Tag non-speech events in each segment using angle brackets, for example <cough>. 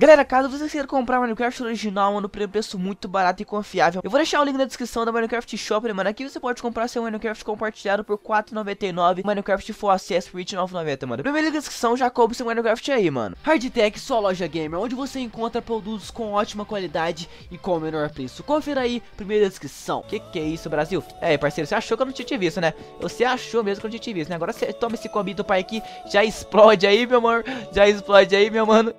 Galera, caso vocês queiram comprar Minecraft original, mano, por um preço muito barato e confiável, eu vou deixar o link na descrição da Minecraft Shop, mano. Aqui você pode comprar seu Minecraft compartilhado por 4,99, Minecraft Full Access por 29,90, mano. Primeiro link na descrição, já coube seu Minecraft aí, mano. Hardtech, sua loja gamer, onde você encontra produtos com ótima qualidade e com o menor preço. Confira aí, primeira descrição. Que que é isso, Brasil? É, parceiro, você achou que eu não tinha te visto, né? Você achou mesmo que eu não tinha te visto, né? Agora você toma esse combi do pai aqui, já explode aí, meu amor. Já explode aí, meu mano.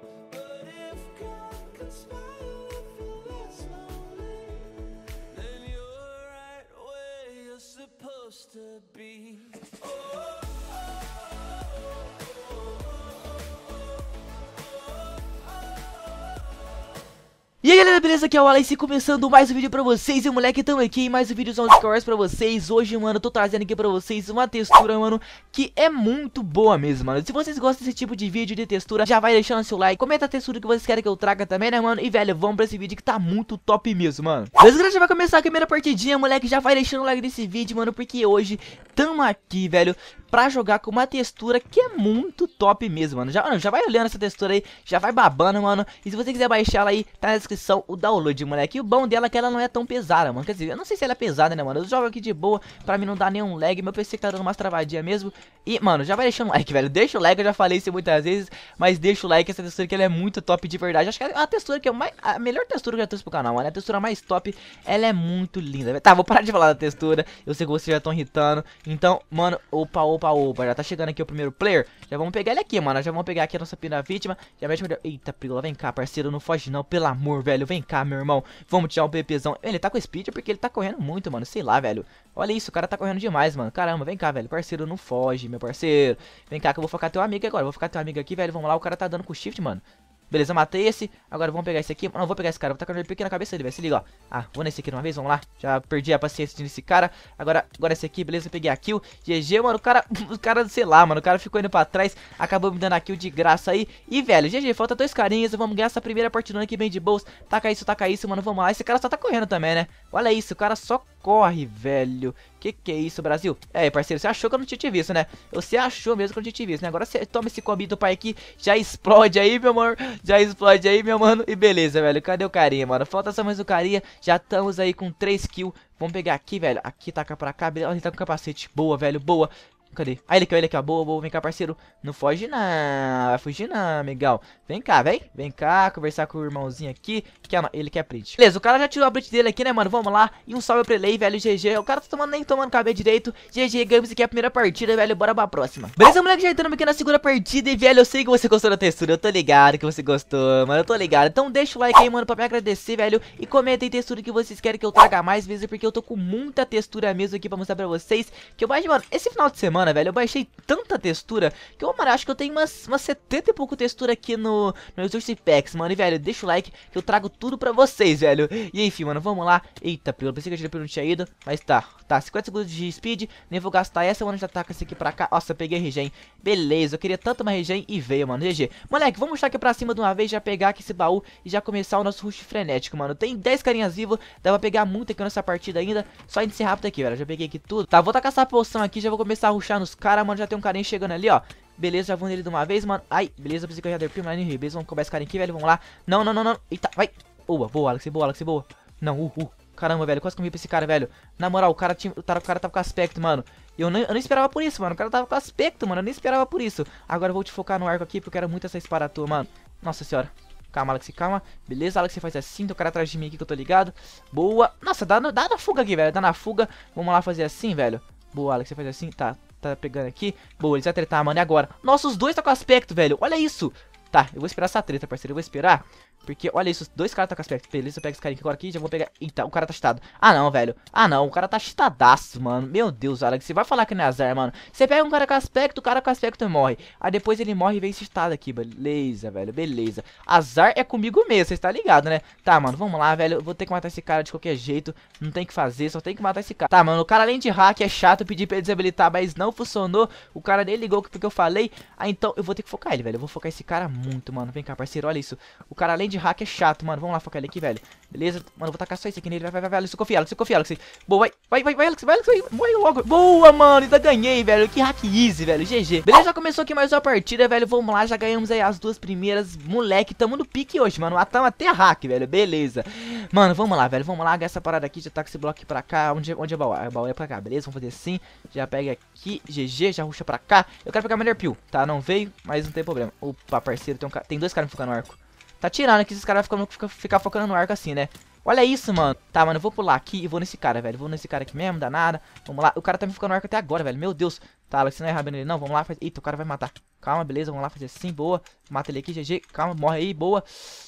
galera, beleza? Aqui é o Alice começando mais um vídeo pra vocês E moleque, tamo aqui em mais um vídeo de cores pra vocês Hoje, mano, eu tô trazendo aqui pra vocês uma textura, mano Que é muito boa mesmo, mano Se vocês gostam desse tipo de vídeo, de textura Já vai deixando seu like, comenta a textura que vocês querem que eu traga também, né, mano? E, velho, vamos pra esse vídeo que tá muito top mesmo, mano Beleza, galera, já vai começar a primeira partidinha, moleque Já vai deixando o like nesse vídeo, mano Porque hoje, tamo aqui, velho pra jogar com uma textura que é muito top mesmo, mano. Já, mano, já vai olhando essa textura aí, já vai babando, mano. E se você quiser baixar ela aí, tá na descrição o download, moleque. E o bom dela é que ela não é tão pesada, mano. Quer dizer, eu não sei se ela é pesada, né, mano. Eu jogo aqui de boa, pra mim não dar nenhum lag. Meu PC tá dando umas travadinhas mesmo. E, mano, já vai deixando o like, velho. Deixa o like, eu já falei isso muitas vezes, mas deixa o like. Essa textura que ela é muito top de verdade. Acho que é a textura que é mais, a melhor textura que eu já trouxe pro canal, mano. É a textura mais top. Ela é muito linda, velho. Tá, vou parar de falar da textura. Eu sei que vocês já estão irritando. Então, mano, opa, opa Opa, opa, já tá chegando aqui o primeiro player. Já vamos pegar ele aqui, mano. Já vamos pegar aqui a nossa primeira vítima. Já mete melhor. Eita, Prigola, vem cá, parceiro. Não foge não, pelo amor, velho. Vem cá, meu irmão. Vamos tirar o um BPzão. Ele tá com speed porque ele tá correndo muito, mano. Sei lá, velho. Olha isso, o cara tá correndo demais, mano. Caramba, vem cá, velho. Parceiro, não foge, meu parceiro. Vem cá que eu vou focar teu amigo agora. Vou focar teu amigo aqui, velho. Vamos lá, o cara tá dando com shift, mano. Beleza, matei esse. Agora vamos pegar esse aqui. Não, vou pegar esse cara. Vou tacar um JP na cabeça dele, velho. Se liga, ó. Ah, vou nesse aqui de uma vez. Vamos lá. Já perdi a paciência desse cara. Agora, agora esse aqui, beleza. Peguei a kill. GG, mano. O cara, <laughs> o cara, sei lá, mano. O cara ficou indo pra trás. Acabou me dando a kill de graça aí. E, velho, GG, falta dois carinhas. Vamos ganhar essa primeira partida aqui bem de boas. Taca isso, taca isso, mano. Vamos lá. Esse cara só tá correndo também, né? Olha isso. O cara só corre, velho. Que que é isso, Brasil? É, parceiro, você achou que eu não tinha te visto, né? Você achou mesmo que eu não tinha te visto, né? Agora você toma esse combi do pai aqui, já explode aí, meu amor. Já explode aí, meu mano. E beleza, velho. Cadê o carinha, mano? Falta só mais o carinha. Já estamos aí com 3 kills. Vamos pegar aqui, velho. Aqui taca pra cá. Olha ele tá com capacete. Boa, velho, boa. Cadê? Ah, ele aqui, ele aqui, ó. Boa, boa, vem cá, parceiro. Não foge não, vai fugir não, amigão. Vem cá, vem. Vem cá, conversar com o irmãozinho aqui, que é, ele quer print. Beleza, o cara já tirou a print dele aqui, né, mano? Vamos lá. E um salve pra ele aí, velho, GG. O cara tá tomando, nem tomando cabelo direito. GG, ganhamos aqui é a primeira partida, velho. Bora pra próxima. Beleza, moleque, já entramos aqui na segunda partida. E, velho, eu sei que você gostou da textura. Eu tô ligado que você gostou, mano. Eu tô ligado. Então deixa o like aí, mano, pra me agradecer, velho. E comenta aí textura que vocês querem que eu traga mais vezes, porque eu tô com muita textura mesmo aqui pra mostrar pra vocês. Que eu mais, mano, esse final de semana semana, velho, eu baixei tanta textura que eu, mano, acho que eu tenho umas, umas 70 e pouco textura aqui no, no Exhaust Packs, mano. E, velho, deixa o like que eu trago tudo pra vocês, velho. E, enfim, mano, vamos lá. Eita, pelo pensei que a pelo não tinha ido, mas tá. Tá, 50 segundos de speed, nem vou gastar essa, mano, já taca tá esse aqui pra cá. Nossa, peguei regen. Beleza, eu queria tanto uma regen e veio, mano, GG. Moleque, vamos estar aqui pra cima de uma vez, já pegar aqui esse baú e já começar o nosso rush frenético, mano. Tem 10 carinhas vivos, dá pra pegar muito aqui nessa partida ainda. Só ser rápido aqui, velho. Já peguei aqui tudo. Tá, vou tacar essa poção aqui, já vou começar a rushar puxar nos caras, mano. Já tem um carinha chegando ali, ó. Beleza, já vou nele de uma vez, mano. Ai, beleza, pensei que eu já dei primeiro anime. Beleza, vamos cobrar esse carinha aqui, velho. Vamos lá. Não, não, não, não. Eita, vai. Boa, boa, Alex, boa, Alex, boa. Não, uh, uh. Caramba, velho, quase comi pra esse cara, velho. Na moral, o cara, tinha, o cara tava com aspecto, mano. Eu não, eu não esperava por isso, mano. O cara tava com aspecto, mano. Eu nem esperava por isso. Agora eu vou te focar no arco aqui, porque eu quero muito essa espada tua, mano. Nossa senhora. Calma, Alex, calma. Beleza, Alex, você faz assim, tem o cara atrás de mim aqui que eu tô ligado. Boa. Nossa, dá, dá na fuga aqui, velho. Dá na fuga. Vamos lá fazer assim, velho. Boa, Alex, você faz assim. Tá, tá pegando aqui. Boa, eles vão tretar, mano, E agora. Nossa, os dois tá com aspecto, velho. Olha isso. Tá, eu vou esperar essa treta, parceiro. Eu vou esperar. Porque, olha isso, dois caras tá com aspecto. Beleza, eu pego esse cara aqui agora aqui, já vou pegar. Eita, então, o cara tá cheatado. Ah não, velho. Ah não, o cara tá cheatadaço, mano. Meu Deus, Alex, você vai falar que não é azar, mano. Você pega um cara com aspecto, o cara com aspecto morre. Aí depois ele morre e vem cheatado aqui, beleza, velho. Beleza. Azar é comigo mesmo, você tá ligado, né? Tá, mano, vamos lá, velho. Eu vou ter que matar esse cara de qualquer jeito. Não tem que fazer, só tem que matar esse cara. Tá, mano, o cara além de hack é chato, pedir pra ele desabilitar, mas não funcionou. O cara nem ligou porque eu falei. Ah, então eu vou ter que focar ele, velho. Eu vou focar esse cara muito, mano. Vem cá, parceiro, olha isso. O cara, além de hack, é chato, mano. Vamos lá focar ele aqui, velho. Beleza? Mano, vou tacar só isso aqui nele. Vai, vai, vai, Alex. Confia, Alex. Confia, Alex. Boa, vai, vai, vai, vai, Alex. Vai, Alex. Vai, morre logo. Boa, mano. Ainda ganhei, velho. Que hack easy, velho. GG. Beleza? Já começou aqui mais uma partida, velho. Vamos lá. Já ganhamos aí as duas primeiras. Moleque, tamo no pique hoje, mano. Matamos ah, até hack, velho. Beleza. Mano, vamos lá, velho. Vamos lá. Essa parada aqui. Já taca esse bloco pra cá. Onde, onde é baú? A ah, baú é pra cá, beleza? Vamos fazer assim. Já pega aqui. GG. Já ruxa pra cá. Eu quero pegar melhor peel. Tá, não veio, mas não tem problema. Opa, parceiro parceiro. Tem, um, tem dois caras focando no arco. Tá tirando aqui esses caras ficam ficar fica focando no arco assim, né? Olha isso, mano. Tá, mano, eu vou pular aqui e vou nesse cara, velho. Vou nesse cara aqui mesmo, danada. Vamos lá. O cara tá me ficando no arco até agora, velho. Meu Deus. Tá, Alex, não é bem nele, não. Vamos lá. Faz... Eita, o cara vai matar. Calma, beleza. Vamos lá fazer assim, boa. Mata ele aqui, GG. Calma, morre aí, boa.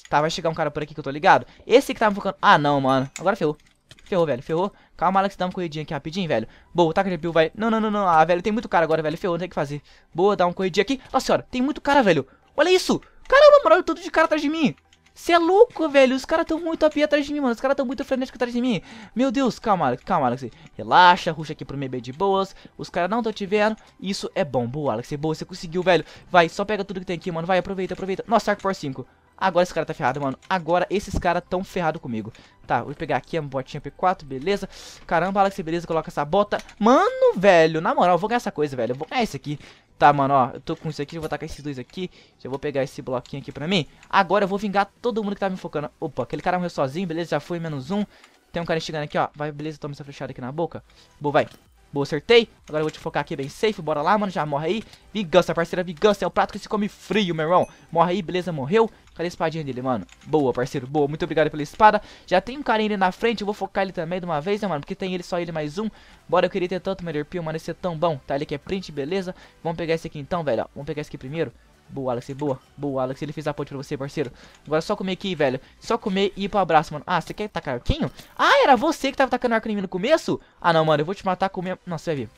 Tá, vai chegar um cara por aqui que eu tô ligado. Esse que tá me focando... Ah, não, mano. Agora ferrou. Ferrou, velho, ferrou. Calma, Alex, dá uma corridinha aqui rapidinho, velho. Boa, o Taka de vai... Não, não, não, não. Ah, velho, tem muito cara agora, velho. Ferrou, não tem o que fazer. Boa, dá uma corridinha aqui. Nossa senhora, tem muito cara, velho. Olha isso. Caramba, mano, tudo de cara atrás de mim. Você é louco, velho. Os caras estão muito AP atrás de mim, mano. Os caras estão muito frenéticos atrás de mim. Meu Deus, calma, calma, Alex. Relaxa, ruxa aqui pro meio de boas. Os caras não estão te vendo. Isso é bom. Boa, Alex. É boa, você conseguiu, velho. Vai, só pega tudo que tem aqui, mano. Vai, aproveita, aproveita. Nossa, Arc Power 5. Agora esse cara tá ferrado, mano. Agora esses caras tão ferrado comigo. Tá, vou pegar aqui a botinha P4, beleza. Caramba, Alex, beleza, coloca essa bota. Mano, velho, na moral, eu vou ganhar essa coisa, velho. Eu vou ganhar isso aqui. Tá, mano, ó, eu tô com isso aqui, eu vou tacar esses dois aqui. Já vou pegar esse bloquinho aqui pra mim. Agora eu vou vingar todo mundo que tá me focando. Opa, aquele cara morreu sozinho, beleza, já foi, menos um. Tem um cara chegando aqui, ó. Vai, beleza, toma essa flechada aqui na boca. Boa, vai. Boa, acertei. Agora eu vou te focar aqui bem safe. Bora lá, mano. Já morre aí. Vigança, parceira. Vigança. É o prato que se come frio, meu irmão. Morre aí. Beleza, morreu. Cadê a espadinha dele, mano? Boa, parceiro. Boa. Muito obrigado pela espada. Já tem um carinha ali na frente. Eu vou focar ele também de uma vez, né, mano? Porque tem ele, só ele, mais um. Bora, eu queria ter tanto melhor pio, mano. Esse é tão bom. Tá, ali que é print, beleza. Vamos pegar esse aqui então, velho. Ó. Vamos pegar esse aqui primeiro. Boa, Alex, boa. Boa, Alex, ele fez a ponte pra você, parceiro. Agora é só comer aqui, velho. Só comer e ir pro abraço, mano. Ah, você quer tacar arquinho? Ah, era você que tava tacando arco em mim no começo? Ah, não, mano, eu vou te matar com minha... Nossa, você vai ver.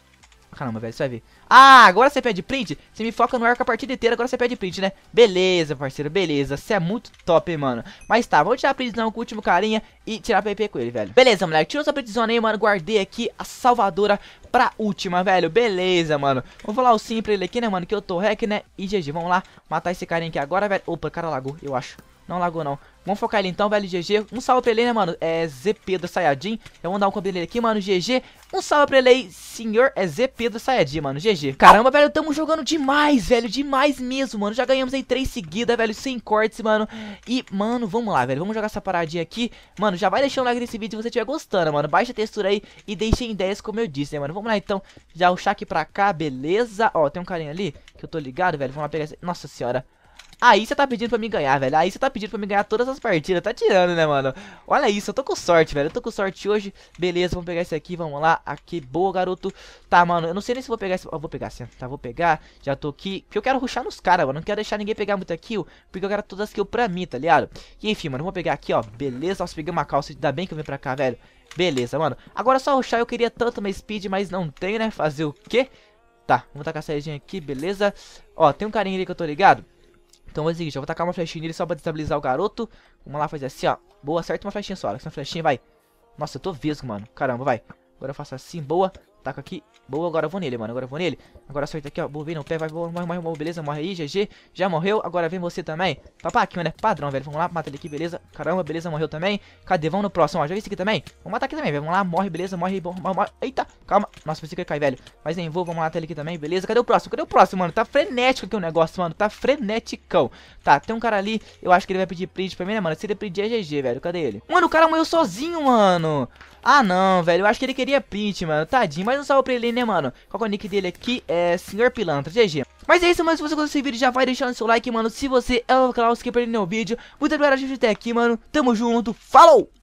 Caramba, velho, você vai ver. Ah, agora você pede print? Você me foca no arco a partida inteira, agora você pede print, né? Beleza, parceiro, beleza. Você é muito top, mano. Mas tá, vamos tirar print prisão com o último carinha e tirar PP com ele, velho. Beleza, moleque, tirou essa prisão aí, mano. Guardei aqui a salvadora pra última, velho. Beleza, mano. Vou falar o sim pra ele aqui, né, mano, que eu tô hack, né? E GG, vamos lá matar esse carinha aqui agora, velho. Opa, cara lagou, eu acho. Não lagou, não. Vamos focar ele então, velho GG. Um salve pra ele, né, mano? É ZP do Sayajin. Eu vou dar um combo dele aqui, mano. GG. Um salve pra ele aí, senhor. É ZP do Sayajin, mano. GG. Caramba, velho, tamo jogando demais, velho. Demais mesmo, mano. Já ganhamos aí três seguidas, velho. Sem cortes, mano. E, mano, vamos lá, velho. Vamos jogar essa paradinha aqui. Mano, já vai deixando um like nesse vídeo se você estiver gostando, mano. Baixa a textura aí e deixa em 10, como eu disse, né, mano. Vamos lá, então. Já o aqui pra cá, beleza. Ó, tem um carinha ali que eu tô ligado, velho. Vamos lá pegar esse... Nossa senhora. Aí você tá pedindo pra mim ganhar, velho. Aí você tá pedindo pra mim ganhar todas as partidas. Tá tirando, né, mano? Olha isso, eu tô com sorte, velho. Eu tô com sorte hoje. Beleza, vamos pegar esse aqui, vamos lá. Aqui, boa, garoto. Tá, mano, eu não sei nem se vou pegar esse... Ó, vou pegar sim, tá? Vou pegar. Já tô aqui. Porque eu quero ruxar nos caras, mano. Não quero deixar ninguém pegar muita kill. Porque eu quero todas as kills pra mim, tá ligado? E enfim, mano, vou pegar aqui, ó. Beleza, nossa, peguei uma calça. Ainda bem que eu vim pra cá, velho. Beleza, mano. Agora só ruxar. Eu queria tanto uma speed, mas não tem, né? Fazer o quê? Tá, vamos tacar a aqui, beleza? Ó, tem um carinha ali que eu tô ligado. Então é o seguinte, eu vou tacar uma flechinha nele só pra destabilizar o garoto. Vamos lá fazer assim, ó. Boa, acerta uma flechinha só, Alex. Uma flechinha, vai. Nossa, eu tô vesgo, mano. Caramba, vai. Agora eu faço assim, boa. Taca aqui. Boa, agora eu vou nele, mano. Agora eu vou nele. Agora solta aqui, ó. vir no pé, vai, morre, vai, vai. Beleza, morre aí, GG. Já morreu. Agora vem você também. Papá, aqui, mano, é padrão, velho. Vamos lá, mata ele aqui, beleza. Caramba, beleza, morreu também. Cadê? Vamos no próximo, ó. Já vi esse aqui também. Vamos matar aqui também, velho. Vamos lá, morre, beleza, morre, morre, morre. Eita, calma. Nossa, pensei que ia cair, velho. Mas nem vou, vamos matar ele aqui também, beleza. Cadê o próximo? Cadê o próximo, mano? Tá frenético aqui o negócio, mano. Tá freneticão. Tá, tem um cara ali. Eu acho que ele vai pedir print pra mim, né, mano? Se ele pedir é GG, velho. Cadê ele? Mano, o cara morreu sozinho, mano. Ah, não, velho. Eu acho que ele queria print, mano. Tadinho, mas mais um salve pra ele, né, mano? Qual é o nick dele aqui? É Senhor Pilantra, GG. Mas é isso, mano. Se você gostou desse vídeo, já vai deixando seu like, mano. Se você é o canal, se quer perder nenhum vídeo. Muito obrigado a gente até aqui, mano. Tamo junto. Falou!